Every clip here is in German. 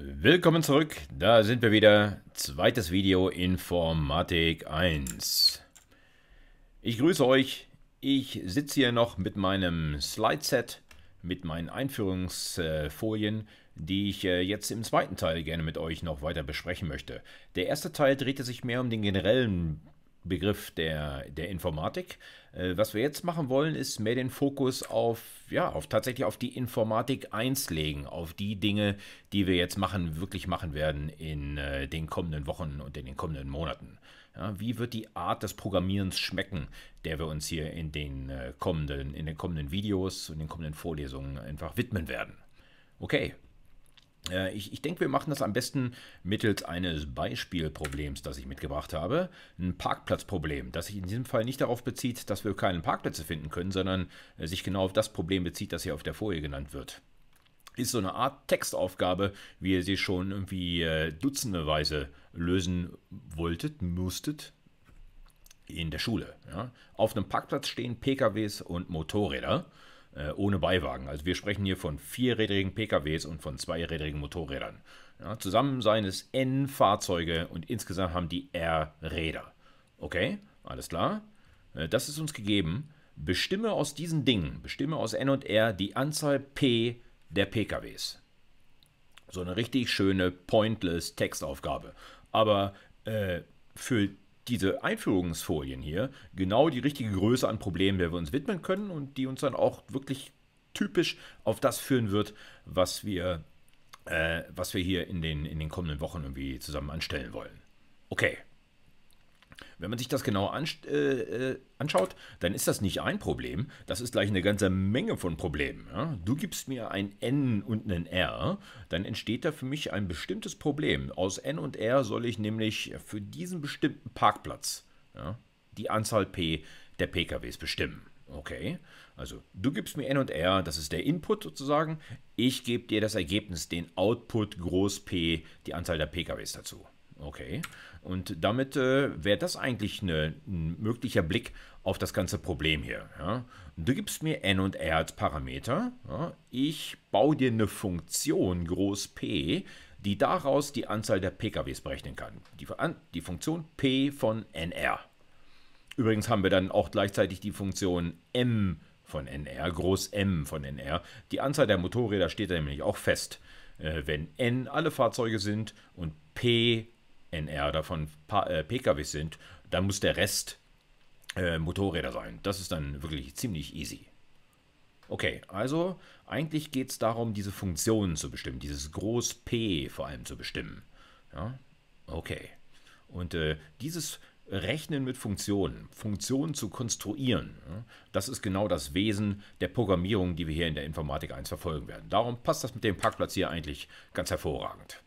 Willkommen zurück, da sind wir wieder. Zweites Video Informatik 1. Ich grüße euch. Ich sitze hier noch mit meinem Slideset, mit meinen Einführungsfolien, die ich äh, jetzt im zweiten Teil gerne mit euch noch weiter besprechen möchte. Der erste Teil drehte sich mehr um den generellen Begriff der, der Informatik. Äh, was wir jetzt machen wollen, ist mehr den Fokus auf, ja, auf tatsächlich auf die Informatik 1 legen, auf die Dinge, die wir jetzt machen, wirklich machen werden in äh, den kommenden Wochen und in den kommenden Monaten. Ja, wie wird die Art des Programmierens schmecken, der wir uns hier in den äh, kommenden, in den kommenden Videos und den kommenden Vorlesungen einfach widmen werden? Okay, äh, ich, ich, denke, wir machen das am besten mittels eines Beispielproblems, das ich mitgebracht habe. Ein Parkplatzproblem, das sich in diesem Fall nicht darauf bezieht, dass wir keine Parkplätze finden können, sondern äh, sich genau auf das Problem bezieht, das hier auf der Folie genannt wird. Ist so eine Art Textaufgabe, wie ihr sie schon irgendwie äh, dutzendeweise lösen wolltet, musstet in der Schule. Ja? Auf einem Parkplatz stehen PKWs und Motorräder. Äh, ohne Beiwagen. Also wir sprechen hier von vierrädrigen PKWs und von zweirädrigen Motorrädern. Ja, zusammen seien es N Fahrzeuge und insgesamt haben die R Räder. Okay, alles klar. Äh, das ist uns gegeben. Bestimme aus diesen Dingen, bestimme aus N und R die Anzahl P der PKWs. So eine richtig schöne, pointless Textaufgabe. Aber äh, für diese Einführungsfolien hier genau die richtige Größe an Problemen, der wir uns widmen können und die uns dann auch wirklich typisch auf das führen wird, was wir, äh, was wir hier in den, in den kommenden Wochen irgendwie zusammen anstellen wollen. Okay, wenn man sich das genau äh, äh, anschaut, dann ist das nicht ein Problem, das ist gleich eine ganze Menge von Problemen. Ja? Du gibst mir ein N und ein R, dann entsteht da für mich ein bestimmtes Problem. Aus N und R soll ich nämlich für diesen bestimmten Parkplatz ja, die Anzahl P der PKWs bestimmen. Okay, also du gibst mir N und R, das ist der Input sozusagen. Ich gebe dir das Ergebnis, den Output groß P, die Anzahl der PKWs dazu. Okay. Und damit äh, wäre das eigentlich ne, ein möglicher Blick auf das ganze Problem hier. Ja? Du gibst mir n und r als Parameter. Ja? Ich baue dir eine Funktion groß P, die daraus die Anzahl der PKWs berechnen kann. Die, die Funktion P von nr. Übrigens haben wir dann auch gleichzeitig die Funktion m von nr, groß m von nr. Die Anzahl der Motorräder steht da nämlich auch fest. Äh, wenn n alle Fahrzeuge sind und p NR oder von Pkw äh, sind, dann muss der Rest äh, Motorräder sein. Das ist dann wirklich ziemlich easy. Okay, also eigentlich geht es darum, diese Funktionen zu bestimmen, dieses Groß P vor allem zu bestimmen. Ja? Okay. Und äh, dieses Rechnen mit Funktionen, Funktionen zu konstruieren, ja, das ist genau das Wesen der Programmierung, die wir hier in der Informatik 1 verfolgen werden. Darum passt das mit dem Parkplatz hier eigentlich ganz hervorragend.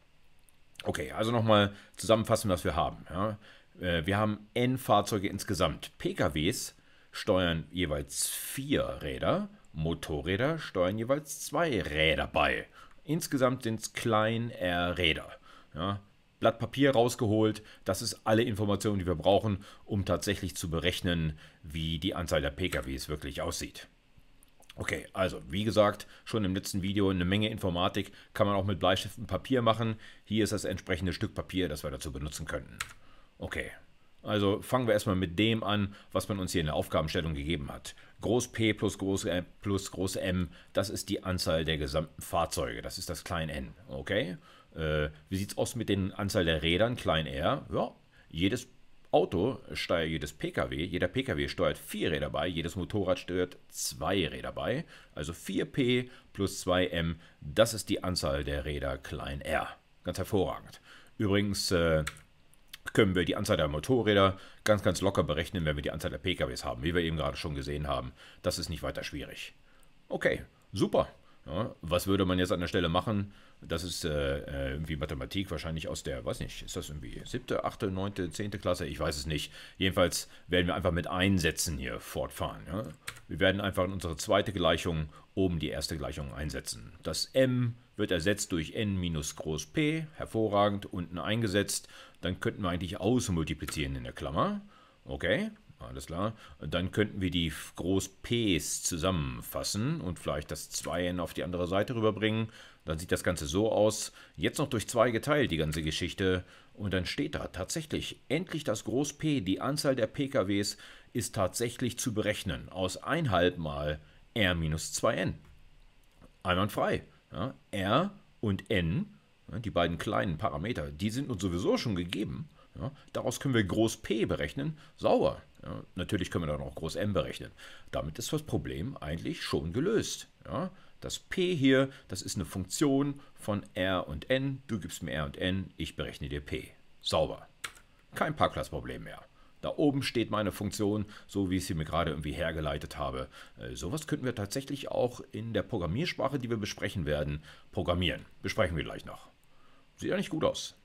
Okay, also nochmal zusammenfassen, was wir haben. Ja. Äh, wir haben N Fahrzeuge insgesamt. PKWs steuern jeweils vier Räder, Motorräder steuern jeweils zwei Räder bei. Insgesamt sind es klein R Räder. Ja. Blatt Papier rausgeholt, das ist alle Informationen, die wir brauchen, um tatsächlich zu berechnen, wie die Anzahl der PKWs wirklich aussieht. Okay, also wie gesagt, schon im letzten Video eine Menge Informatik kann man auch mit Bleistift und Papier machen. Hier ist das entsprechende Stück Papier, das wir dazu benutzen könnten. Okay, also fangen wir erstmal mit dem an, was man uns hier in der Aufgabenstellung gegeben hat. Groß P plus Groß M plus Groß M, das ist die Anzahl der gesamten Fahrzeuge, das ist das Klein n, okay? Äh, wie es aus mit der Anzahl der Rädern, Klein r? Ja, jedes Auto steuert jedes Pkw, jeder Pkw steuert vier Räder bei, jedes Motorrad steuert zwei Räder bei. Also 4p plus 2m, das ist die Anzahl der Räder klein r. Ganz hervorragend. Übrigens äh, können wir die Anzahl der Motorräder ganz, ganz locker berechnen, wenn wir die Anzahl der Pkws haben, wie wir eben gerade schon gesehen haben. Das ist nicht weiter schwierig. Okay, super. Ja, was würde man jetzt an der Stelle machen? Das ist äh, irgendwie äh, Mathematik, wahrscheinlich aus der, weiß nicht, ist das irgendwie siebte, achte, neunte, zehnte Klasse? Ich weiß es nicht. Jedenfalls werden wir einfach mit Einsätzen hier fortfahren. Ja? Wir werden einfach in unsere zweite Gleichung oben die erste Gleichung einsetzen. Das m wird ersetzt durch n minus groß p, hervorragend, unten eingesetzt. Dann könnten wir eigentlich ausmultiplizieren in der Klammer. Okay, alles klar. Dann könnten wir die Groß Ps zusammenfassen und vielleicht das 2n auf die andere Seite rüberbringen. Dann sieht das Ganze so aus. Jetzt noch durch 2 geteilt, die ganze Geschichte. Und dann steht da tatsächlich endlich das Groß P. Die Anzahl der PKWs ist tatsächlich zu berechnen aus 1,5 mal r minus 2n. Einwandfrei. Ja, r und n, die beiden kleinen Parameter, die sind uns sowieso schon gegeben. Ja, daraus können wir Groß P berechnen. Sauber. Ja, natürlich können wir dann auch groß m berechnen. Damit ist das Problem eigentlich schon gelöst. Ja, das p hier, das ist eine Funktion von r und n. Du gibst mir r und n, ich berechne dir p. Sauber. Kein Parkplatzproblem mehr. Da oben steht meine Funktion, so wie ich sie mir gerade irgendwie hergeleitet habe. Äh, sowas könnten wir tatsächlich auch in der Programmiersprache, die wir besprechen werden, programmieren. Besprechen wir gleich noch. Sieht ja nicht gut aus.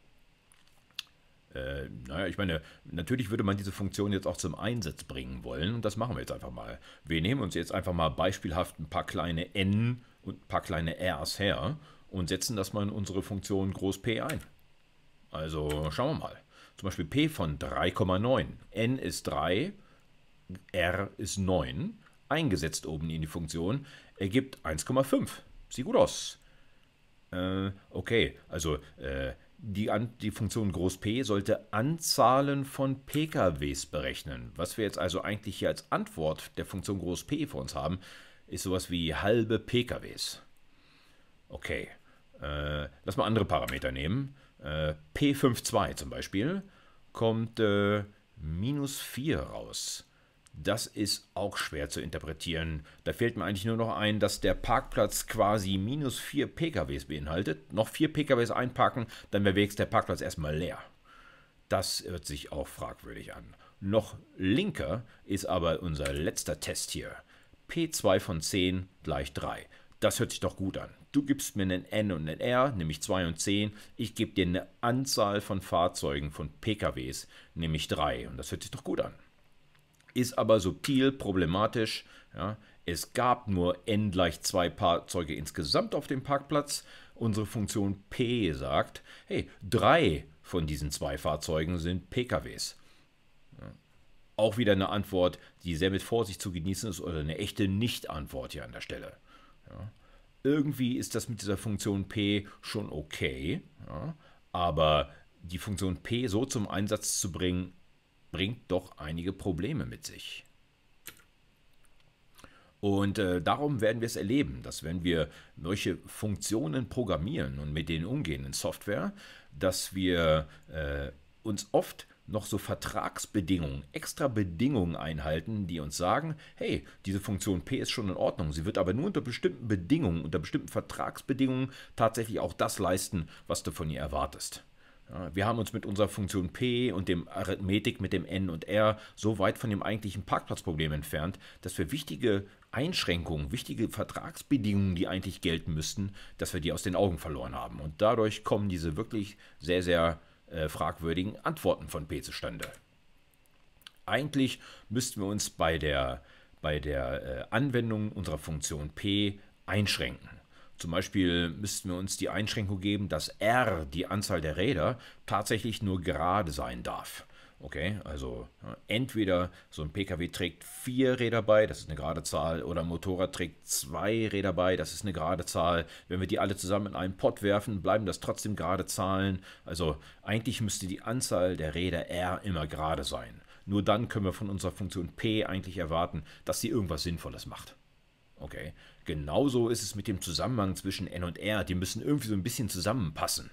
Äh, naja, ich meine, natürlich würde man diese Funktion jetzt auch zum Einsatz bringen wollen und das machen wir jetzt einfach mal. Wir nehmen uns jetzt einfach mal beispielhaft ein paar kleine n und ein paar kleine r's her und setzen das mal in unsere Funktion groß P ein. Also schauen wir mal. Zum Beispiel P von 3,9. N ist 3, R ist 9. Eingesetzt oben in die Funktion ergibt 1,5. Sieht gut aus. Äh, okay, also äh, die, An die Funktion Groß P sollte Anzahlen von PKWs berechnen. Was wir jetzt also eigentlich hier als Antwort der Funktion Groß P vor uns haben, ist sowas wie halbe PKWs. Okay, äh, lass mal andere Parameter nehmen. Äh, P52 zum Beispiel kommt äh, minus 4 raus das ist auch schwer zu interpretieren. Da fehlt mir eigentlich nur noch ein, dass der Parkplatz quasi minus vier PKWs beinhaltet. Noch vier PKWs einparken, dann wäre wenigstens der Parkplatz erstmal leer. Das hört sich auch fragwürdig an. Noch linker ist aber unser letzter Test hier. P2 von 10 gleich 3. Das hört sich doch gut an. Du gibst mir einen N und einen R, nämlich 2 und 10. Ich gebe dir eine Anzahl von Fahrzeugen, von PKWs, nämlich 3. Und das hört sich doch gut an ist aber subtil problematisch. Ja. Es gab nur n gleich zwei Fahrzeuge insgesamt auf dem Parkplatz. Unsere Funktion p sagt, hey, drei von diesen zwei Fahrzeugen sind PKWs. Ja. Auch wieder eine Antwort, die sehr mit Vorsicht zu genießen ist oder eine echte Nicht-Antwort hier an der Stelle. Ja. Irgendwie ist das mit dieser Funktion p schon okay, aber die Funktion p so zum Einsatz zu bringen, bringt doch einige Probleme mit sich. Und äh, darum werden wir es erleben, dass wenn wir solche Funktionen programmieren und mit denen umgehen in Software, dass wir äh, uns oft noch so Vertragsbedingungen, extra Bedingungen einhalten, die uns sagen, hey, diese Funktion P ist schon in Ordnung, sie wird aber nur unter bestimmten Bedingungen, unter bestimmten Vertragsbedingungen tatsächlich auch das leisten, was du von ihr erwartest. Wir haben uns mit unserer Funktion p und dem Arithmetik mit dem n und r so weit von dem eigentlichen Parkplatzproblem entfernt, dass wir wichtige Einschränkungen, wichtige Vertragsbedingungen, die eigentlich gelten müssten, dass wir die aus den Augen verloren haben. Und dadurch kommen diese wirklich sehr, sehr äh, fragwürdigen Antworten von p zustande. Eigentlich müssten wir uns bei der, bei der äh, Anwendung unserer Funktion p einschränken. Zum Beispiel müssten wir uns die Einschränkung geben, dass R, die Anzahl der Räder, tatsächlich nur gerade sein darf. Okay, also entweder so ein PKW trägt vier Räder bei, das ist eine gerade Zahl, oder ein Motorrad trägt zwei Räder bei, das ist eine gerade Zahl. Wenn wir die alle zusammen in einen Pott werfen, bleiben das trotzdem gerade Zahlen. Also eigentlich müsste die Anzahl der Räder R immer gerade sein. Nur dann können wir von unserer Funktion P eigentlich erwarten, dass sie irgendwas Sinnvolles macht. Okay, Genauso ist es mit dem Zusammenhang zwischen N und R. Die müssen irgendwie so ein bisschen zusammenpassen.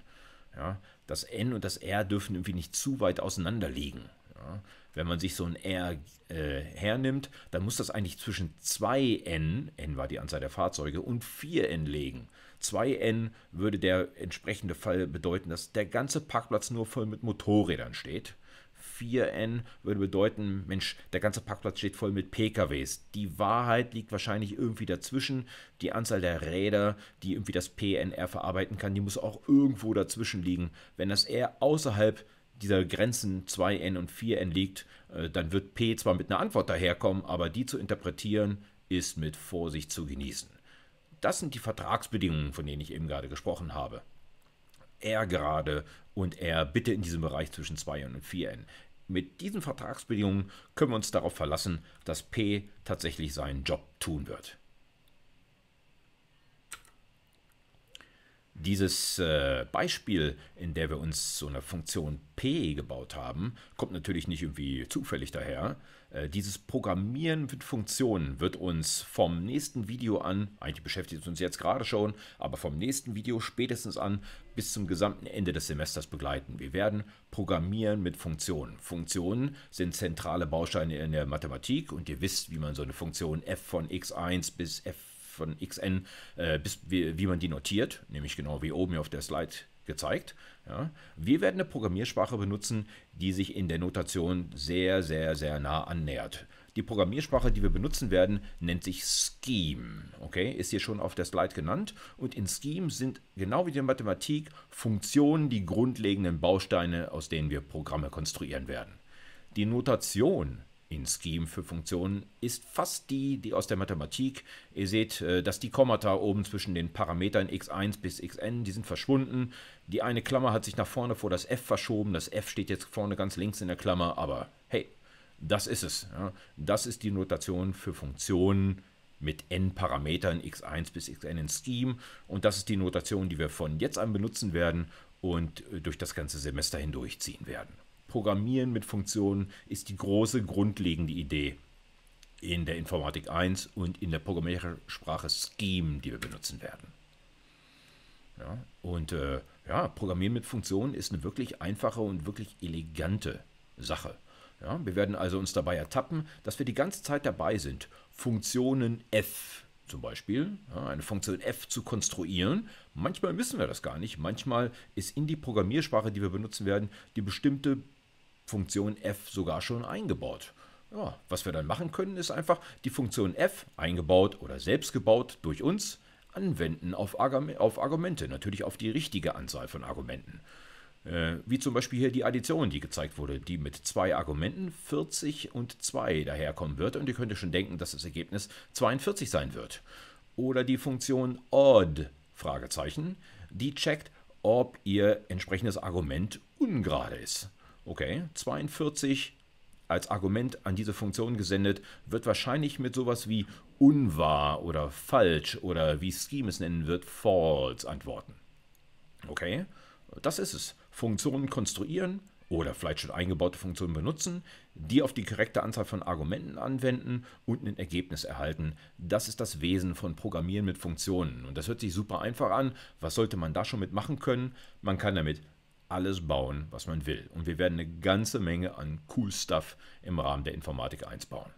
Ja, das N und das R dürfen irgendwie nicht zu weit auseinander liegen. Ja, wenn man sich so ein R äh, hernimmt, dann muss das eigentlich zwischen 2N, N war die Anzahl der Fahrzeuge, und 4N liegen. 2N würde der entsprechende Fall bedeuten, dass der ganze Parkplatz nur voll mit Motorrädern steht. 4N würde bedeuten, Mensch, der ganze Parkplatz steht voll mit PKWs. Die Wahrheit liegt wahrscheinlich irgendwie dazwischen. Die Anzahl der Räder, die irgendwie das PNR verarbeiten kann, die muss auch irgendwo dazwischen liegen. Wenn das R außerhalb dieser Grenzen 2N und 4N liegt, äh, dann wird P zwar mit einer Antwort daherkommen, aber die zu interpretieren ist mit Vorsicht zu genießen. Das sind die Vertragsbedingungen, von denen ich eben gerade gesprochen habe. R gerade und R bitte in diesem Bereich zwischen 2 und 4N. Mit diesen Vertragsbedingungen können wir uns darauf verlassen, dass P tatsächlich seinen Job tun wird. Dieses äh, Beispiel, in der wir uns so eine Funktion P gebaut haben, kommt natürlich nicht irgendwie zufällig daher, äh, dieses Programmieren mit Funktionen wird uns vom nächsten Video an, eigentlich beschäftigt es uns jetzt gerade schon, aber vom nächsten Video spätestens an bis zum gesamten Ende des Semesters begleiten. Wir werden Programmieren mit Funktionen. Funktionen sind zentrale Bausteine in der Mathematik und ihr wisst, wie man so eine Funktion f von x1 bis f von xn, äh, bis, wie, wie man die notiert, nämlich genau wie oben hier auf der Slide gezeigt. Ja. Wir werden eine Programmiersprache benutzen, die sich in der Notation sehr, sehr, sehr nah annähert. Die Programmiersprache, die wir benutzen werden, nennt sich Scheme. Okay, ist hier schon auf der Slide genannt. Und in Scheme sind genau wie in der Mathematik Funktionen die grundlegenden Bausteine, aus denen wir Programme konstruieren werden. Die Notation in Scheme für Funktionen ist fast die, die aus der Mathematik. Ihr seht, äh, dass die Kommata oben zwischen den Parametern x1 bis xn, die sind verschwunden. Die eine Klammer hat sich nach vorne vor das f verschoben. Das f steht jetzt vorne ganz links in der Klammer, aber hey, das ist es. Das ist die Notation für Funktionen mit n Parametern x1 bis xn in Scheme. Und das ist die Notation, die wir von jetzt an benutzen werden und äh, durch das ganze Semester hindurchziehen werden. Programmieren mit Funktionen ist die große grundlegende Idee in der Informatik 1 und in der Programmiersprache Scheme, die wir benutzen werden. Ja, und äh, ja, Programmieren mit Funktionen ist eine wirklich einfache und wirklich elegante Sache. Ja, wir werden also uns dabei ertappen, dass wir die ganze Zeit dabei sind, Funktionen f zum Beispiel, ja, eine Funktion f zu konstruieren. Manchmal wissen wir das gar nicht. Manchmal ist in die Programmiersprache, die wir benutzen werden, die bestimmte Funktion f sogar schon eingebaut. Ja, was wir dann machen können, ist einfach die Funktion f, eingebaut oder selbst gebaut durch uns, anwenden auf, Argum auf Argumente, natürlich auf die richtige Anzahl von Argumenten. Äh, wie zum Beispiel hier die Addition, die gezeigt wurde, die mit zwei Argumenten 40 und 2 daherkommen wird. Und ihr könnt schon denken, dass das Ergebnis 42 sein wird. Oder die Funktion odd, Fragezeichen, die checkt, ob ihr entsprechendes Argument ungerade ist. Okay, 42 als Argument an diese Funktion gesendet, wird wahrscheinlich mit sowas wie unwahr oder falsch oder wie Scheme es nennen wird, false antworten. Okay, das ist es. Funktionen konstruieren oder vielleicht schon eingebaute Funktionen benutzen, die auf die korrekte Anzahl von Argumenten anwenden und ein Ergebnis erhalten. Das ist das Wesen von Programmieren mit Funktionen. Und das hört sich super einfach an. Was sollte man da schon mit machen können? Man kann damit alles bauen, was man will. Und wir werden eine ganze Menge an cool Stuff im Rahmen der Informatik 1 bauen.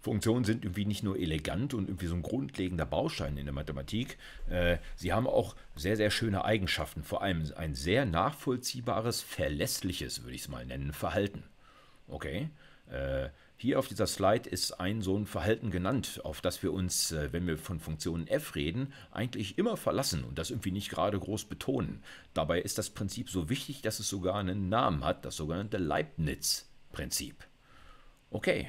Funktionen sind irgendwie nicht nur elegant und irgendwie so ein grundlegender Baustein in der Mathematik. Äh, sie haben auch sehr, sehr schöne Eigenschaften, vor allem ein sehr nachvollziehbares, verlässliches, würde ich es mal nennen, Verhalten. Okay? Äh, hier auf dieser Slide ist ein so ein Verhalten genannt, auf das wir uns, äh, wenn wir von Funktionen f reden, eigentlich immer verlassen und das irgendwie nicht gerade groß betonen. Dabei ist das Prinzip so wichtig, dass es sogar einen Namen hat, das sogenannte Leibniz-Prinzip. Okay,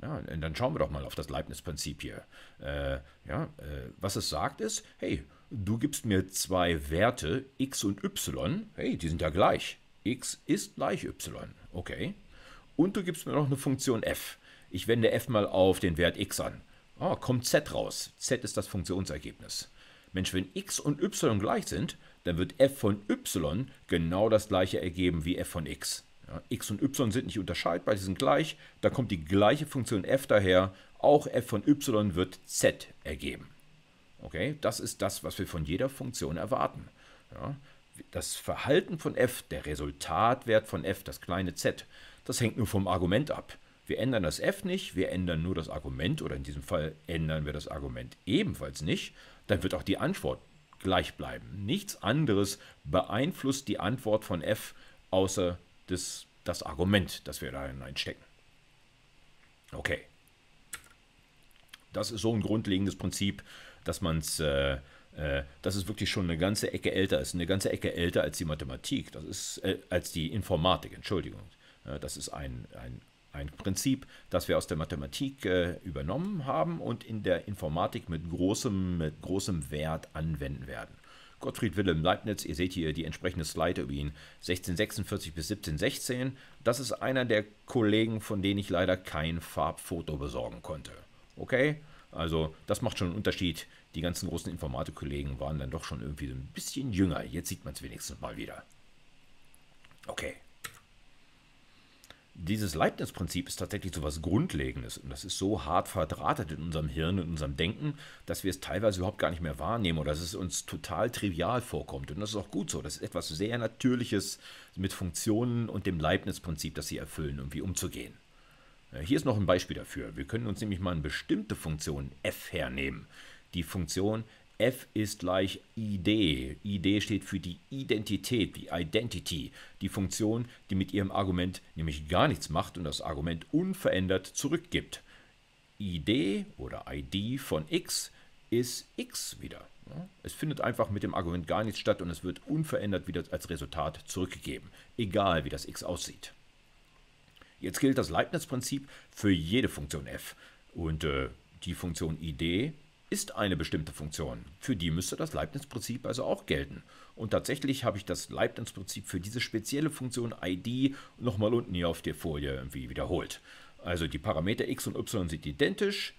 ja, dann schauen wir doch mal auf das Leibniz-Prinzip hier. Äh, ja, äh, was es sagt ist, hey, du gibst mir zwei Werte, x und y, hey, die sind ja gleich. x ist gleich y, okay, und du gibst mir noch eine Funktion f. Ich wende f mal auf den Wert x an. Ah, kommt z raus. z ist das Funktionsergebnis. Mensch, wenn x und y gleich sind, dann wird f von y genau das gleiche ergeben wie f von x. Ja, x und y sind nicht unterscheidbar, sie sind gleich. Da kommt die gleiche Funktion f daher. Auch f von y wird z ergeben. Okay, das ist das, was wir von jeder Funktion erwarten. Ja, das Verhalten von f, der Resultatwert von f, das kleine z, das hängt nur vom Argument ab. Wir ändern das f nicht, wir ändern nur das Argument oder in diesem Fall ändern wir das Argument ebenfalls nicht, dann wird auch die Antwort gleich bleiben. Nichts anderes beeinflusst die Antwort von f außer das, das Argument, das wir da hineinstecken. Okay. Das ist so ein grundlegendes Prinzip, dass man es, äh, äh, das ist wirklich schon eine ganze Ecke älter, ist eine ganze Ecke älter als die Mathematik, das ist äh, als die Informatik, Entschuldigung. Äh, das ist ein, ein, ein Prinzip, das wir aus der Mathematik äh, übernommen haben und in der Informatik mit großem, mit großem Wert anwenden werden. Gottfried Wilhelm Leibniz, ihr seht hier die entsprechende Slide über ihn, 1646 bis 1716. Das ist einer der Kollegen, von denen ich leider kein Farbfoto besorgen konnte. Okay? Also, das macht schon einen Unterschied. Die ganzen großen Informatikkollegen waren dann doch schon irgendwie so ein bisschen jünger. Jetzt sieht man es wenigstens mal wieder. Okay dieses Leibniz-Prinzip ist tatsächlich so etwas Grundlegendes und das ist so hart verdrahtet in unserem Hirn, in unserem Denken, dass wir es teilweise überhaupt gar nicht mehr wahrnehmen oder dass es uns total trivial vorkommt. Und das ist auch gut so. Das ist etwas sehr Natürliches mit Funktionen und dem Leibniz-Prinzip, das sie erfüllen, irgendwie umzugehen. Äh, hier ist noch ein Beispiel dafür. Wir können uns nämlich mal eine bestimmte Funktion f hernehmen. Die Funktion F ist gleich ID. ID steht für die Identität, die Identity, die Funktion, die mit ihrem Argument nämlich gar nichts macht und das Argument unverändert zurückgibt. ID oder ID von X ist X wieder. Es findet einfach mit dem Argument gar nichts statt und es wird unverändert wieder als Resultat zurückgegeben, egal wie das X aussieht. Jetzt gilt das Leibniz-Prinzip für jede Funktion f und äh, die Funktion ID ist eine bestimmte Funktion. Für die müsste das Leibniz-Prinzip also auch gelten. Und tatsächlich habe ich das Leibniz-Prinzip für diese spezielle Funktion id nochmal unten hier auf der Folie irgendwie wiederholt. Also die Parameter x und y sind identisch,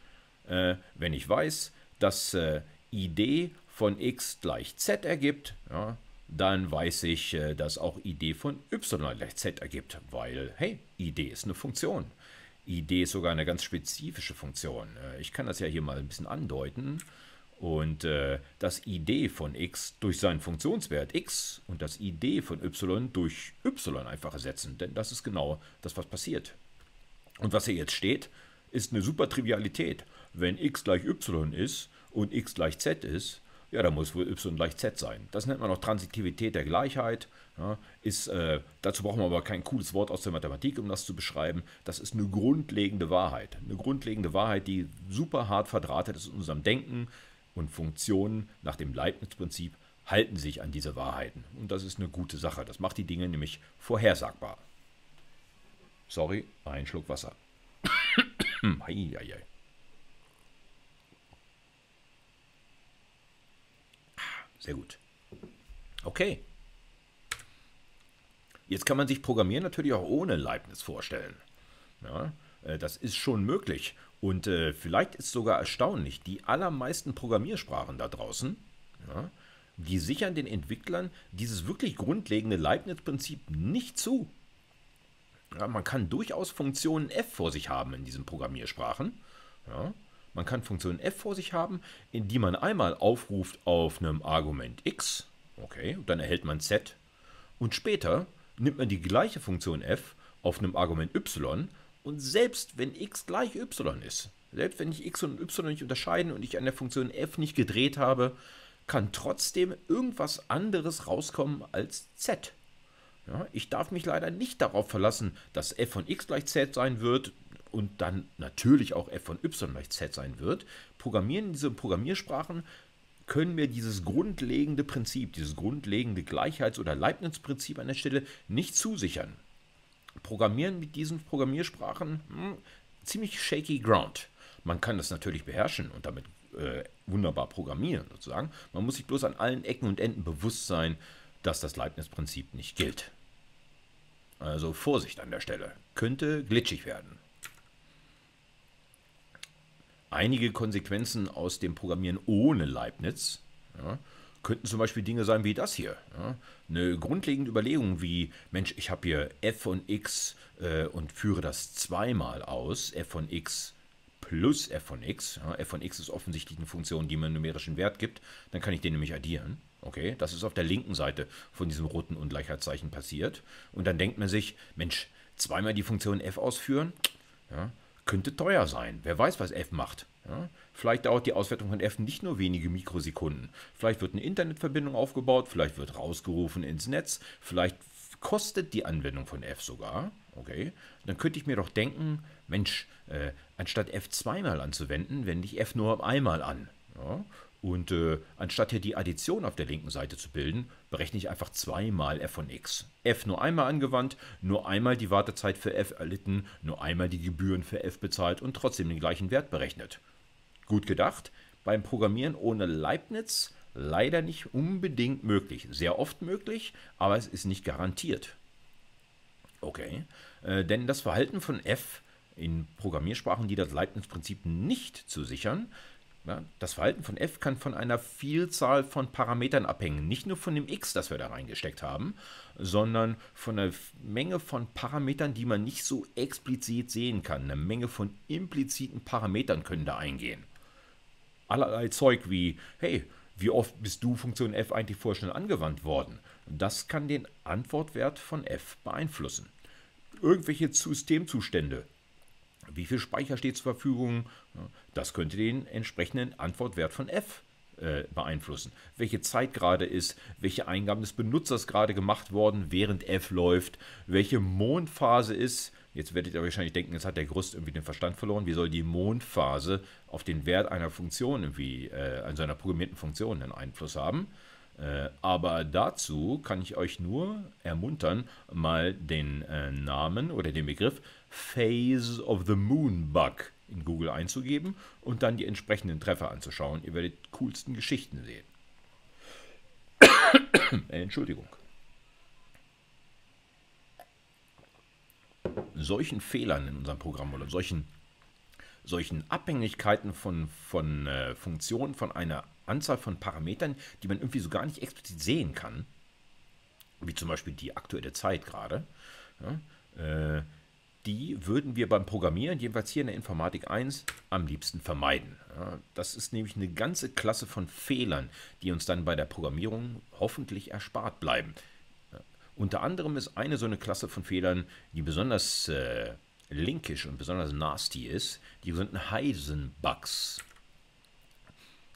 äh, wenn ich weiß, dass äh, id von x gleich z ergibt, ja, dann weiß ich, äh, dass auch id von y gleich z ergibt, weil, hey, id ist eine Funktion. Idee ist sogar eine ganz spezifische Funktion. Äh, ich kann das ja hier mal ein bisschen andeuten. Und äh, das Idee von x durch seinen Funktionswert x und das Idee von y durch y einfach ersetzen. Denn das ist genau das, was passiert. Und was hier jetzt steht, ist eine super Trivialität. Wenn x gleich y ist und x gleich z ist, ja, da muss wohl y gleich z sein. Das nennt man auch Transitivität der Gleichheit. Ja, ist, äh, dazu brauchen wir aber kein cooles Wort aus der Mathematik, um das zu beschreiben. Das ist eine grundlegende Wahrheit. Eine grundlegende Wahrheit, die super hart verdrahtet ist in unserem Denken und Funktionen nach dem Leibniz-Prinzip halten sich an diese Wahrheiten. Und das ist eine gute Sache. Das macht die Dinge nämlich vorhersagbar. Sorry, ein Schluck Wasser. ei, ei, ei. Sehr gut. Okay. Jetzt kann man sich Programmieren natürlich auch ohne Leibniz vorstellen. Ja, äh, das ist schon möglich. Und äh, vielleicht ist sogar erstaunlich, die allermeisten Programmiersprachen da draußen, ja, die sichern den Entwicklern dieses wirklich grundlegende Leibniz-Prinzip nicht zu. Ja, man kann durchaus Funktionen f vor sich haben in diesen Programmiersprachen. Ja, man kann Funktion f vor sich haben, in die man einmal aufruft auf einem Argument x, okay, dann erhält man z, und später nimmt man die gleiche Funktion f auf einem Argument y und selbst wenn x gleich y ist, selbst wenn ich x und y nicht unterscheiden und ich an der Funktion f nicht gedreht habe, kann trotzdem irgendwas anderes rauskommen als z. Ja, ich darf mich leider nicht darauf verlassen, dass f von x gleich z sein wird, und dann natürlich auch f von y gleich z sein wird, programmieren diese Programmiersprachen können wir dieses grundlegende Prinzip, dieses grundlegende Gleichheits- oder Leibniz-Prinzip an der Stelle nicht zusichern. Programmieren mit diesen Programmiersprachen hm, ziemlich shaky ground. Man kann das natürlich beherrschen und damit äh, wunderbar programmieren sozusagen. Man muss sich bloß an allen Ecken und Enden bewusst sein, dass das Leibniz-Prinzip nicht gilt. Also Vorsicht an der Stelle. Könnte glitschig werden einige Konsequenzen aus dem Programmieren ohne Leibniz. Ja, könnten zum Beispiel Dinge sein wie das hier. Ja. Eine grundlegende Überlegung wie, Mensch, ich habe hier f von x äh, und führe das zweimal aus, f von x plus f von x. Ja, f von x ist offensichtlich eine Funktion, die mir einen numerischen Wert gibt. Dann kann ich den nämlich addieren. Okay, das ist auf der linken Seite von diesem roten Ungleichheitszeichen passiert. Und dann denkt man sich, Mensch, zweimal die Funktion f ausführen, ja, könnte teuer sein. Wer weiß, was F macht. Ja? Vielleicht dauert die Auswertung von F nicht nur wenige Mikrosekunden. Vielleicht wird eine Internetverbindung aufgebaut, vielleicht wird rausgerufen ins Netz, vielleicht kostet die Anwendung von F sogar. Okay, dann könnte ich mir doch denken, Mensch, äh, anstatt F zweimal anzuwenden, wende ich F nur einmal an. Ja? Und äh, anstatt hier die Addition auf der linken Seite zu bilden, berechne ich einfach zweimal f von x. f nur einmal angewandt, nur einmal die Wartezeit für f erlitten, nur einmal die Gebühren für f bezahlt und trotzdem den gleichen Wert berechnet. Gut gedacht, beim Programmieren ohne Leibniz leider nicht unbedingt möglich. Sehr oft möglich, aber es ist nicht garantiert. Okay, äh, denn das Verhalten von f in Programmiersprachen, die das Leibniz-Prinzip nicht zu sichern, ja, das Verhalten von f kann von einer Vielzahl von Parametern abhängen. Nicht nur von dem x, das wir da reingesteckt haben, sondern von einer Menge von Parametern, die man nicht so explizit sehen kann. Eine Menge von impliziten Parametern können da eingehen. Allerlei Zeug wie, hey, wie oft bist du Funktion f eigentlich vorher schon angewandt worden? Das kann den Antwortwert von f beeinflussen. Irgendwelche Systemzustände, wie viel Speicher steht zur Verfügung? Das könnte den entsprechenden Antwortwert von f äh, beeinflussen. Welche Zeit gerade ist, welche Eingaben des Benutzers gerade gemacht worden, während F läuft, welche Mondphase ist. Jetzt werdet ihr wahrscheinlich denken, jetzt hat der Gerüst irgendwie den Verstand verloren. Wie soll die Mondphase auf den Wert einer Funktion irgendwie, äh, an seiner programmierten Funktion einen Einfluss haben? Äh, aber dazu kann ich euch nur ermuntern, mal den äh, Namen oder den Begriff Phase of the Moon Bug in Google einzugeben und dann die entsprechenden Treffer anzuschauen. Ihr werdet coolsten Geschichten sehen. Entschuldigung. Solchen Fehlern in unserem Programm oder solchen, solchen Abhängigkeiten von, von äh, Funktionen, von einer Anzahl von Parametern, die man irgendwie so gar nicht explizit sehen kann, wie zum Beispiel die aktuelle Zeit gerade, ja, äh, die würden wir beim Programmieren, jedenfalls hier in der Informatik 1, am liebsten vermeiden. Das ist nämlich eine ganze Klasse von Fehlern, die uns dann bei der Programmierung hoffentlich erspart bleiben. Unter anderem ist eine so eine Klasse von Fehlern, die besonders äh, linkisch und besonders nasty ist, die sogenannten Heisenbugs.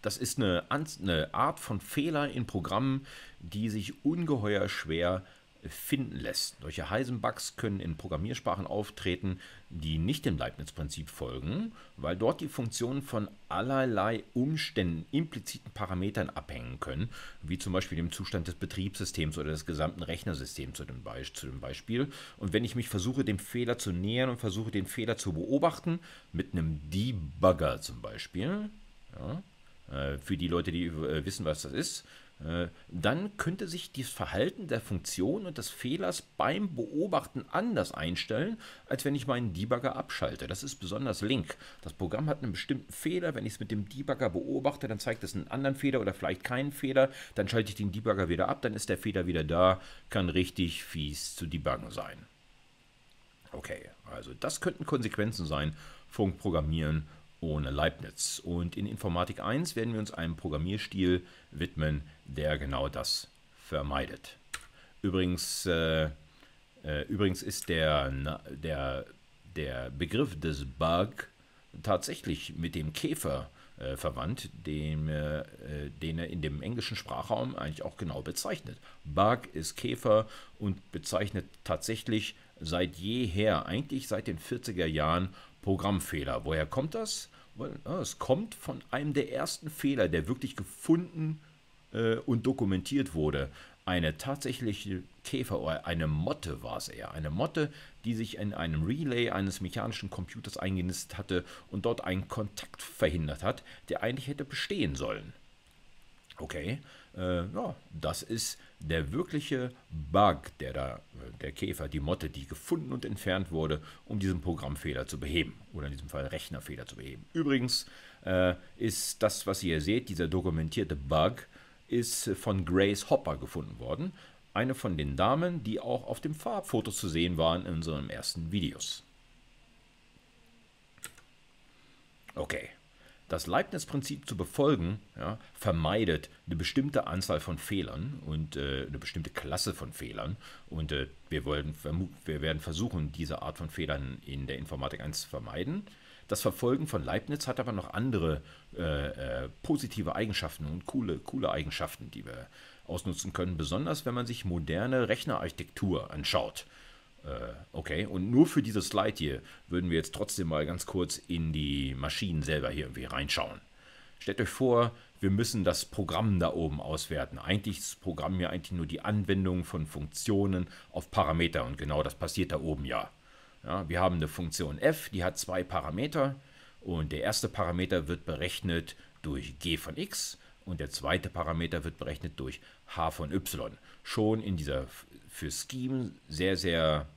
Das ist eine, eine Art von Fehler in Programmen, die sich ungeheuer schwer finden lässt. Solche Heisenbugs können in Programmiersprachen auftreten, die nicht dem Leibniz-Prinzip folgen, weil dort die Funktionen von allerlei Umständen, impliziten Parametern abhängen können, wie zum Beispiel dem Zustand des Betriebssystems oder des gesamten Rechnersystems zu dem, Be zu dem Beispiel. Und wenn ich mich versuche, dem Fehler zu nähern und versuche, den Fehler zu beobachten, mit einem Debugger zum Beispiel, ja, äh, für die Leute, die äh, wissen, was das ist, äh, dann könnte sich das Verhalten der Funktion und des Fehlers beim Beobachten anders einstellen, als wenn ich meinen Debugger abschalte. Das ist besonders link. Das Programm hat einen bestimmten Fehler. Wenn ich es mit dem Debugger beobachte, dann zeigt es einen anderen Fehler oder vielleicht keinen Fehler. Dann schalte ich den Debugger wieder ab, dann ist der Fehler wieder da. Kann richtig fies zu debuggen sein. Okay, also das könnten Konsequenzen sein. Funk programmieren ohne Leibniz. Und in Informatik 1 werden wir uns einem Programmierstil widmen, der genau das vermeidet. Übrigens, äh, äh, übrigens ist der, na, der, der Begriff des Bug tatsächlich mit dem Käfer äh, verwandt, dem, äh, äh, den er in dem englischen Sprachraum eigentlich auch genau bezeichnet. Bug ist Käfer und bezeichnet tatsächlich seit jeher, eigentlich seit den 40er Jahren, Programmfehler. Woher kommt das? Ah, es kommt von einem der ersten Fehler, der wirklich gefunden äh, und dokumentiert wurde. Eine tatsächliche Käfer eine Motte war es eher. Eine Motte, die sich in einem Relay eines mechanischen Computers eingenistet hatte und dort einen Kontakt verhindert hat, der eigentlich hätte bestehen sollen. Okay, äh, ja, das ist der wirkliche Bug, der da, äh, der Käfer, die Motte, die gefunden und entfernt wurde, um diesen Programmfehler zu beheben oder in diesem Fall Rechnerfehler zu beheben. Übrigens äh, ist das, was ihr hier seht, dieser dokumentierte Bug, ist von Grace Hopper gefunden worden. Eine von den Damen, die auch auf dem Farbfoto zu sehen waren in unseren ersten Videos. Okay, das Leibniz-Prinzip zu befolgen, ja, vermeidet eine bestimmte Anzahl von Fehlern und äh, eine bestimmte Klasse von Fehlern. Und äh, wir, wollen, wir werden versuchen, diese Art von Fehlern in der Informatik 1 zu vermeiden. Das Verfolgen von Leibniz hat aber noch andere äh, äh, positive Eigenschaften und coole, coole Eigenschaften, die wir ausnutzen können, besonders wenn man sich moderne Rechnerarchitektur anschaut. Äh, okay, und nur für dieses Slide hier würden wir jetzt trotzdem mal ganz kurz in die Maschinen selber hier irgendwie reinschauen. Stellt euch vor, wir müssen das Programm da oben auswerten. Eigentlich ist das Programm ja eigentlich nur die Anwendung von Funktionen auf Parameter und genau das passiert da oben ja. ja. Wir haben eine Funktion f, die hat zwei Parameter und der erste Parameter wird berechnet durch g von x und der zweite Parameter wird berechnet durch h von y. Schon in dieser für Scheme sehr, sehr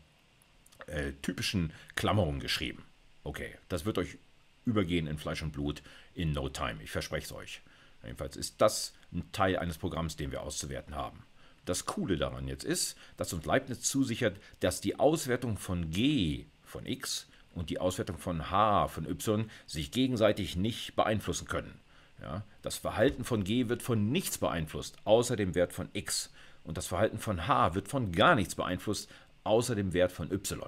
äh, typischen Klammerung geschrieben. Okay, das wird euch übergehen in Fleisch und Blut in no time. Ich verspreche es euch. Jedenfalls ist das ein Teil eines Programms, den wir auszuwerten haben. Das Coole daran jetzt ist, dass uns Leibniz zusichert, dass die Auswertung von g von x und die Auswertung von h von y sich gegenseitig nicht beeinflussen können. Ja, das Verhalten von g wird von nichts beeinflusst, außer dem Wert von x. Und das Verhalten von h wird von gar nichts beeinflusst, außer dem Wert von y.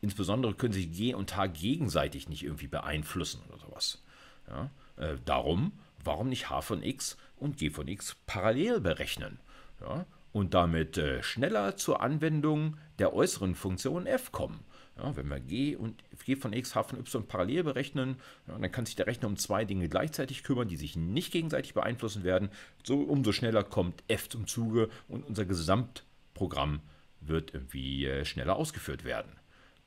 Insbesondere können sich g und h gegenseitig nicht irgendwie beeinflussen oder sowas. Ja? Äh, darum, warum nicht h von x und g von x parallel berechnen? Ja? Und damit äh, schneller zur Anwendung der äußeren Funktion f kommen. Ja, wenn wir g und g von x, h von y parallel berechnen, ja, dann kann sich der Rechner um zwei Dinge gleichzeitig kümmern, die sich nicht gegenseitig beeinflussen werden. So umso schneller kommt f zum Zuge und unser Gesamtprogramm wird irgendwie äh, schneller ausgeführt werden.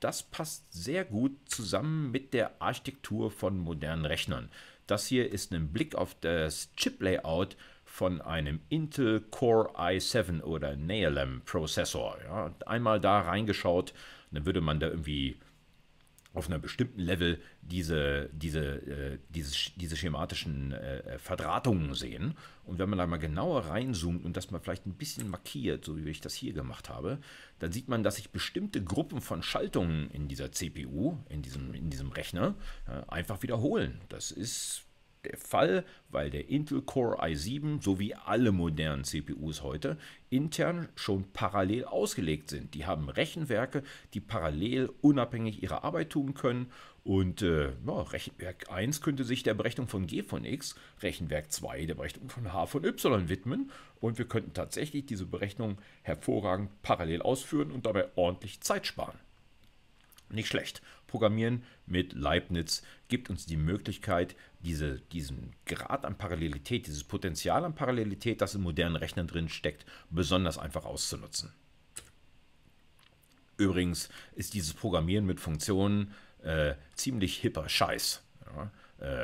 Das passt sehr gut zusammen mit der Architektur von modernen Rechnern. Das hier ist ein Blick auf das Chip-Layout von einem Intel Core i7 oder NALM Prozessor. Ja, einmal da reingeschaut, dann würde man da irgendwie auf einem bestimmten Level diese, diese, äh, diese, diese schematischen äh, äh, Verdrahtungen sehen. Und wenn man da mal genauer reinzoomt und das mal vielleicht ein bisschen markiert, so wie ich das hier gemacht habe, dann sieht man, dass sich bestimmte Gruppen von Schaltungen in dieser CPU, in diesem, in diesem Rechner, äh, einfach wiederholen. Das ist der Fall, weil der Intel Core i7 sowie alle modernen CPUs heute intern schon parallel ausgelegt sind. Die haben Rechenwerke, die parallel unabhängig ihre Arbeit tun können. Und äh, ja, Rechenwerk 1 könnte sich der Berechnung von G von X, Rechenwerk 2 der Berechnung von H von Y widmen. Und wir könnten tatsächlich diese Berechnung hervorragend parallel ausführen und dabei ordentlich Zeit sparen. Nicht schlecht. Programmieren mit Leibniz gibt uns die Möglichkeit, diese, diesen Grad an Parallelität, dieses Potenzial an Parallelität, das im modernen Rechnern drin steckt, besonders einfach auszunutzen. Übrigens ist dieses Programmieren mit Funktionen äh, ziemlich hipper Scheiß. Ja?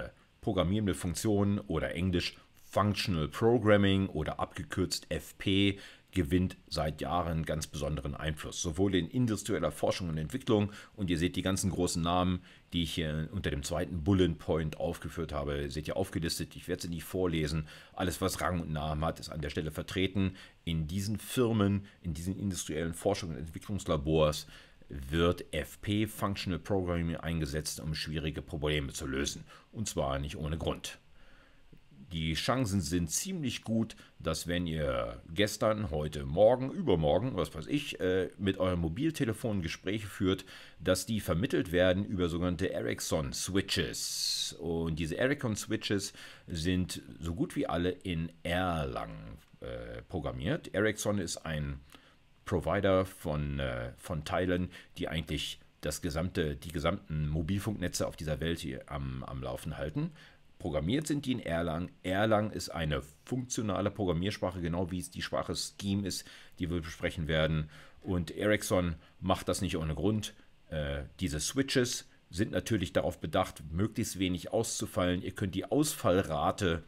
Äh, Programmieren mit Funktionen oder Englisch Functional Programming oder abgekürzt FP gewinnt seit Jahren ganz besonderen Einfluss, sowohl in industrieller Forschung und Entwicklung und ihr seht die ganzen großen Namen, die ich hier äh, unter dem zweiten Bullet Point aufgeführt habe. Seht ihr aufgelistet, ich werde sie nicht vorlesen. Alles, was Rang und Namen hat, ist an der Stelle vertreten. In diesen Firmen, in diesen industriellen Forschungs- und Entwicklungslabors wird FP, Functional Programming, eingesetzt, um schwierige Probleme zu lösen. Und zwar nicht ohne Grund. Die Chancen sind ziemlich gut, dass wenn ihr gestern, heute, morgen, übermorgen, was weiß ich, äh, mit eurem Mobiltelefon Gespräche führt, dass die vermittelt werden über sogenannte Ericsson-Switches. Und diese Ericsson-Switches sind so gut wie alle in Erlang äh, programmiert. Ericsson ist ein Provider von, äh, von Teilen, die eigentlich das gesamte, die gesamten Mobilfunknetze auf dieser Welt hier am, am Laufen halten. Programmiert sind die in Erlang. Erlang ist eine funktionale Programmiersprache, genau wie es die Sprache Scheme ist, die wir besprechen werden. Und Ericsson macht das nicht ohne Grund. Äh, diese Switches sind natürlich darauf bedacht, möglichst wenig auszufallen. Ihr könnt die Ausfallrate,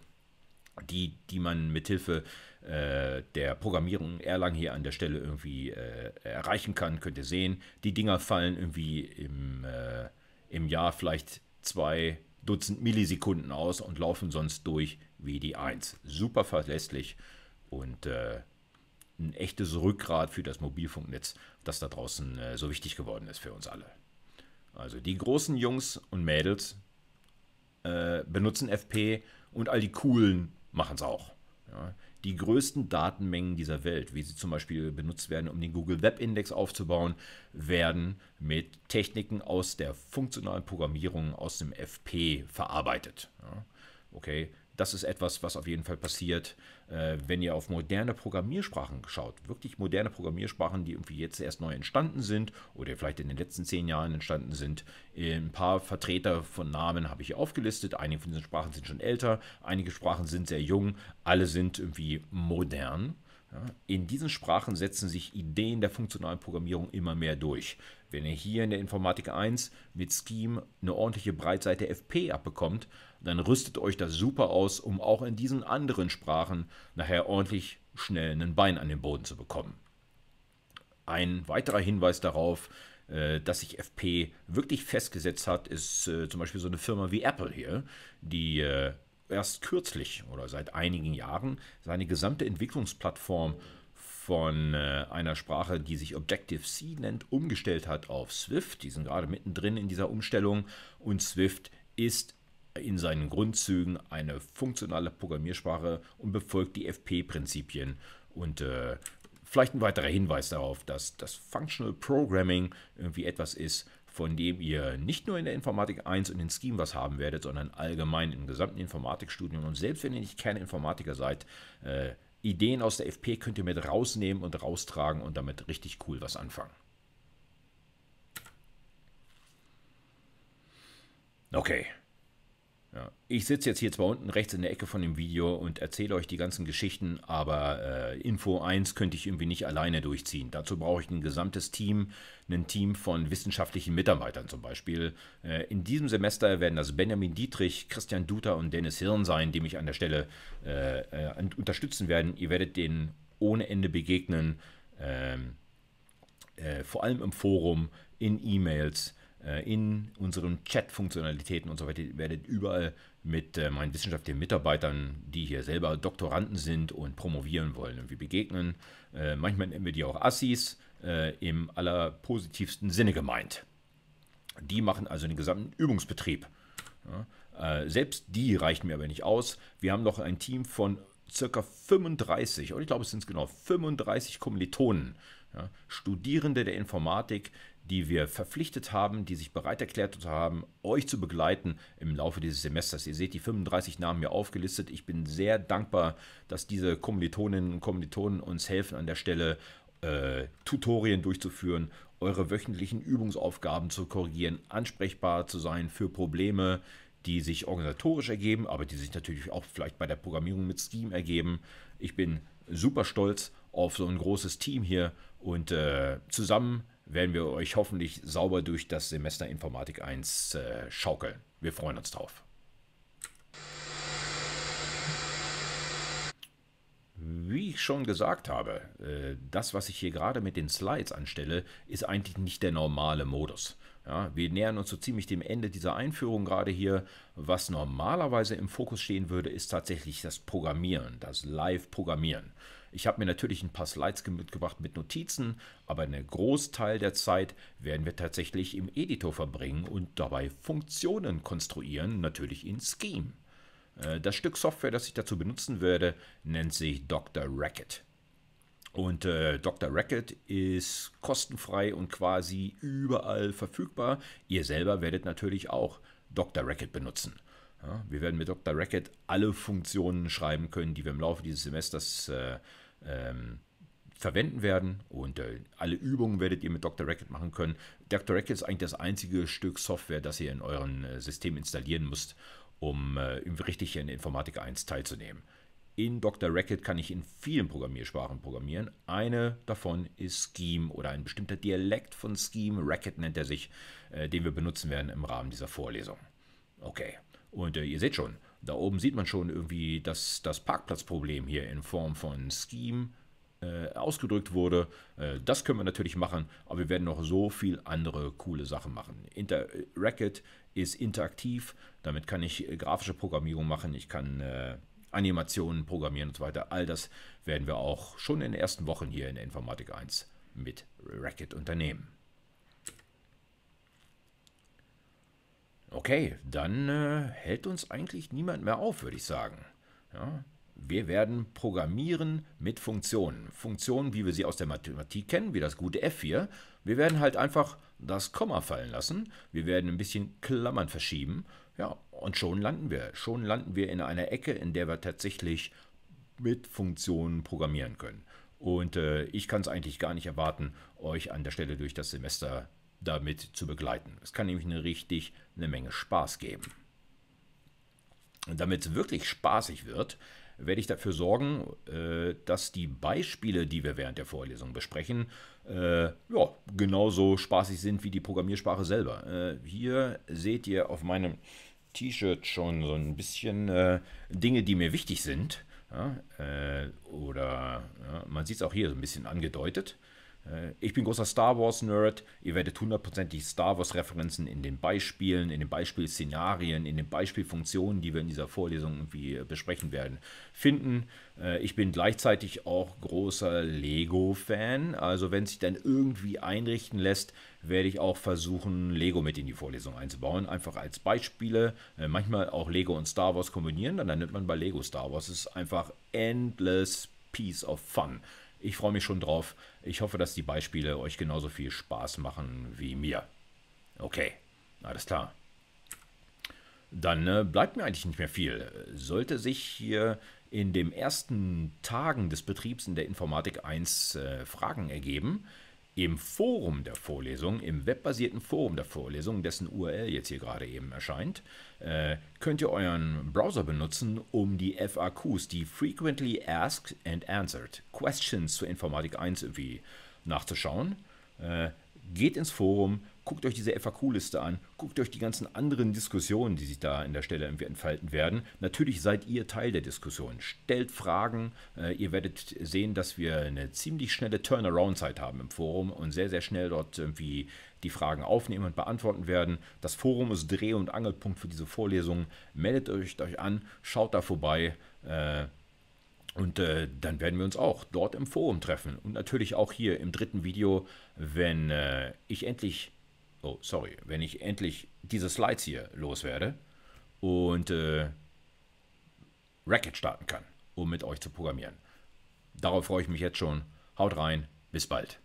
die, die man mithilfe äh, der Programmierung Erlang hier an der Stelle irgendwie äh, erreichen kann, könnt ihr sehen. Die Dinger fallen irgendwie im, äh, im Jahr vielleicht zwei Dutzend Millisekunden aus und laufen sonst durch wie die 1. Super verlässlich und äh, ein echtes Rückgrat für das Mobilfunknetz, das da draußen äh, so wichtig geworden ist für uns alle. Also die großen Jungs und Mädels äh, benutzen FP und all die coolen machen es auch. Ja die größten Datenmengen dieser Welt, wie sie zum Beispiel benutzt werden, um den Google Web Index aufzubauen, werden mit Techniken aus der funktionalen Programmierung, aus dem FP verarbeitet. Ja, okay, das ist etwas, was auf jeden Fall passiert, äh, wenn ihr auf moderne Programmiersprachen schaut. Wirklich moderne Programmiersprachen, die irgendwie jetzt erst neu entstanden sind oder vielleicht in den letzten zehn Jahren entstanden sind. Äh, ein paar Vertreter von Namen habe ich hier aufgelistet. Einige von diesen Sprachen sind schon älter, einige Sprachen sind sehr jung, alle sind irgendwie modern. In diesen Sprachen setzen sich Ideen der funktionalen Programmierung immer mehr durch. Wenn ihr hier in der Informatik 1 mit Scheme eine ordentliche Breitseite FP abbekommt, dann rüstet euch das super aus, um auch in diesen anderen Sprachen nachher ordentlich schnell ein Bein an den Boden zu bekommen. Ein weiterer Hinweis darauf, äh, dass sich FP wirklich festgesetzt hat, ist äh, zum Beispiel so eine Firma wie Apple hier, die äh, erst kürzlich oder seit einigen Jahren seine gesamte Entwicklungsplattform von einer Sprache, die sich Objective-C nennt, umgestellt hat auf Swift. Die sind gerade mittendrin in dieser Umstellung und Swift ist in seinen Grundzügen eine funktionale Programmiersprache und befolgt die FP-Prinzipien. Und äh, vielleicht ein weiterer Hinweis darauf, dass das Functional Programming irgendwie etwas ist, von dem ihr nicht nur in der Informatik 1 und in Scheme was haben werdet, sondern allgemein im gesamten Informatikstudium. Und selbst wenn ihr nicht Kerninformatiker seid, äh, Ideen aus der FP könnt ihr mit rausnehmen und raustragen und damit richtig cool was anfangen. Okay. Ja. Ich sitze jetzt hier zwar unten rechts in der Ecke von dem Video und erzähle euch die ganzen Geschichten, aber äh, Info 1 könnte ich irgendwie nicht alleine durchziehen. Dazu brauche ich ein gesamtes Team, ein Team von wissenschaftlichen Mitarbeitern zum Beispiel. Äh, in diesem Semester werden das Benjamin Dietrich, Christian Duter und Dennis Hirn sein, die mich an der Stelle äh, äh unterstützen werden. Ihr werdet denen ohne Ende begegnen, ähm, äh, vor allem im Forum, in E-Mails äh, in unseren Chat-Funktionalitäten und so weiter. Ihr werdet überall mit äh, meinen wissenschaftlichen Mitarbeitern, die hier selber Doktoranden sind und promovieren wollen, irgendwie begegnen. Äh, manchmal nennen wir die auch Assis, im allerpositivsten Sinne gemeint. Die machen also den gesamten Übungsbetrieb. selbst die reichen mir aber nicht aus. Wir haben noch ein Team von circa 35, oder ich glaube, es sind genau 35 Kommilitonen, ja, Studierende der Informatik, die wir verpflichtet haben, die sich bereit erklärt haben, euch zu begleiten im Laufe dieses Semesters. Ihr seht die 35 Namen hier aufgelistet. Ich bin sehr dankbar, dass diese Kommilitoninnen und Kommilitonen uns helfen an der Stelle, äh, Tutorien durchzuführen, eure wöchentlichen Übungsaufgaben zu korrigieren, ansprechbar zu sein für Probleme, die sich organisatorisch ergeben, aber die sich natürlich auch vielleicht bei der Programmierung mit Steam ergeben. Ich bin super stolz auf so ein großes Team hier und äh, zusammen werden wir euch hoffentlich sauber durch das Semester Informatik 1 äh, schaukeln. Wir freuen uns drauf. Wie ich schon gesagt habe, äh, das, was ich hier gerade mit den Slides anstelle, ist eigentlich nicht der normale Modus. Ja, wir nähern uns so ziemlich dem Ende dieser Einführung gerade hier. Was normalerweise im Fokus stehen würde, ist tatsächlich das Programmieren, das Live-Programmieren. Ich habe mir natürlich ein paar Slides mitgebracht mit Notizen, aber einen Großteil der Zeit werden wir tatsächlich im Editor verbringen und dabei Funktionen konstruieren, natürlich in Scheme. Äh, das Stück Software, das ich dazu benutzen werde, nennt sich Dr. Racket. Und äh, Dr. Racket ist kostenfrei und quasi überall verfügbar. Ihr selber werdet natürlich auch Dr. Racket benutzen. Ja, wir werden mit Dr. Racket alle Funktionen schreiben können, die wir im Laufe dieses Semesters äh, ähm, verwenden werden und äh, alle Übungen werdet ihr mit Dr. Racket machen können. Dr. Racket ist eigentlich das einzige Stück Software, das ihr in eurem äh, System installieren müsst, um äh, richtig in Informatik 1 teilzunehmen. In Dr. Racket kann ich in vielen Programmiersprachen programmieren. Eine davon ist Scheme oder ein bestimmter Dialekt von Scheme, Racket nennt er sich, äh, den wir benutzen werden im Rahmen dieser Vorlesung. Okay, und äh, ihr seht schon, da oben sieht man schon irgendwie, dass das Parkplatzproblem hier in Form von Scheme äh, ausgedrückt wurde. Äh, das können wir natürlich machen, aber wir werden noch so viel andere coole Sachen machen. Inter Racket ist interaktiv, damit kann ich äh, grafische Programmierung machen, ich kann äh, Animationen programmieren und so weiter. All das werden wir auch schon in den ersten Wochen hier in Informatik 1 mit Racket unternehmen. Okay, dann äh, hält uns eigentlich niemand mehr auf, würde ich sagen. Ja? Wir werden programmieren mit Funktionen. Funktionen, wie wir sie aus der Mathematik kennen, wie das gute F hier. Wir werden halt einfach das Komma fallen lassen. Wir werden ein bisschen Klammern verschieben. Ja, und schon landen wir. Schon landen wir in einer Ecke, in der wir tatsächlich mit Funktionen programmieren können. Und äh, ich kann es eigentlich gar nicht erwarten, euch an der Stelle durch das Semester damit zu begleiten. Es kann nämlich eine richtig eine Menge Spaß geben. Und damit es wirklich spaßig wird, werde ich dafür sorgen, äh, dass die Beispiele, die wir während der Vorlesung besprechen, äh, ja, genauso spaßig sind wie die Programmiersprache selber. Äh, hier seht ihr auf meinem T-Shirt schon so ein bisschen Dinge, die mir wichtig sind. oder man sieht es auch hier so ein bisschen angedeutet. Äh, ich bin großer Star Wars-Nerd. Ihr werdet hundertprozentig Star Wars-Referenzen in den Beispielen, in den Beispielszenarien, in den Beispielfunktionen, die wir in dieser Vorlesung irgendwie äh, besprechen werden, finden. Äh, ich bin gleichzeitig auch großer Lego-Fan. Also, wenn sich dann irgendwie einrichten lässt, werde ich auch versuchen, Lego mit in die Vorlesung einzubauen. Einfach als Beispiele. Manchmal auch Lego und Star Wars kombinieren. Dann, dann nimmt man bei Lego Star Wars. Es ist einfach endless piece of fun. Ich freue mich schon drauf. Ich hoffe, dass die Beispiele euch genauso viel Spaß machen wie mir. Okay, alles klar. Dann äh, bleibt mir eigentlich nicht mehr viel. Sollte sich hier in den ersten Tagen des Betriebs in der Informatik 1 äh, Fragen ergeben, im Forum der Vorlesung, im webbasierten Forum der Vorlesung, dessen URL jetzt hier gerade eben erscheint, äh, könnt ihr euren Browser benutzen, um die FAQs, die Frequently Asked and Answered Questions zur Informatik 1 irgendwie nachzuschauen. Äh, geht ins Forum, guckt euch diese FAQ-Liste an, guckt euch die ganzen anderen Diskussionen, die sich da an der Stelle irgendwie entfalten werden. Natürlich seid ihr Teil der Diskussion. Stellt Fragen. Äh, ihr werdet sehen, dass wir eine ziemlich schnelle Turnaround-Zeit haben im Forum und sehr, sehr schnell dort irgendwie die Fragen aufnehmen und beantworten werden. Das Forum ist Dreh- und Angelpunkt für diese Vorlesung. Meldet euch, euch an, schaut da vorbei. Äh, und äh, dann werden wir uns auch dort im Forum treffen. Und natürlich auch hier im dritten Video, wenn äh, ich endlich oh, sorry, wenn ich endlich diese Slides hier loswerde und äh, Racket starten kann, um mit euch zu programmieren. Darauf freue ich mich jetzt schon. Haut rein, bis bald.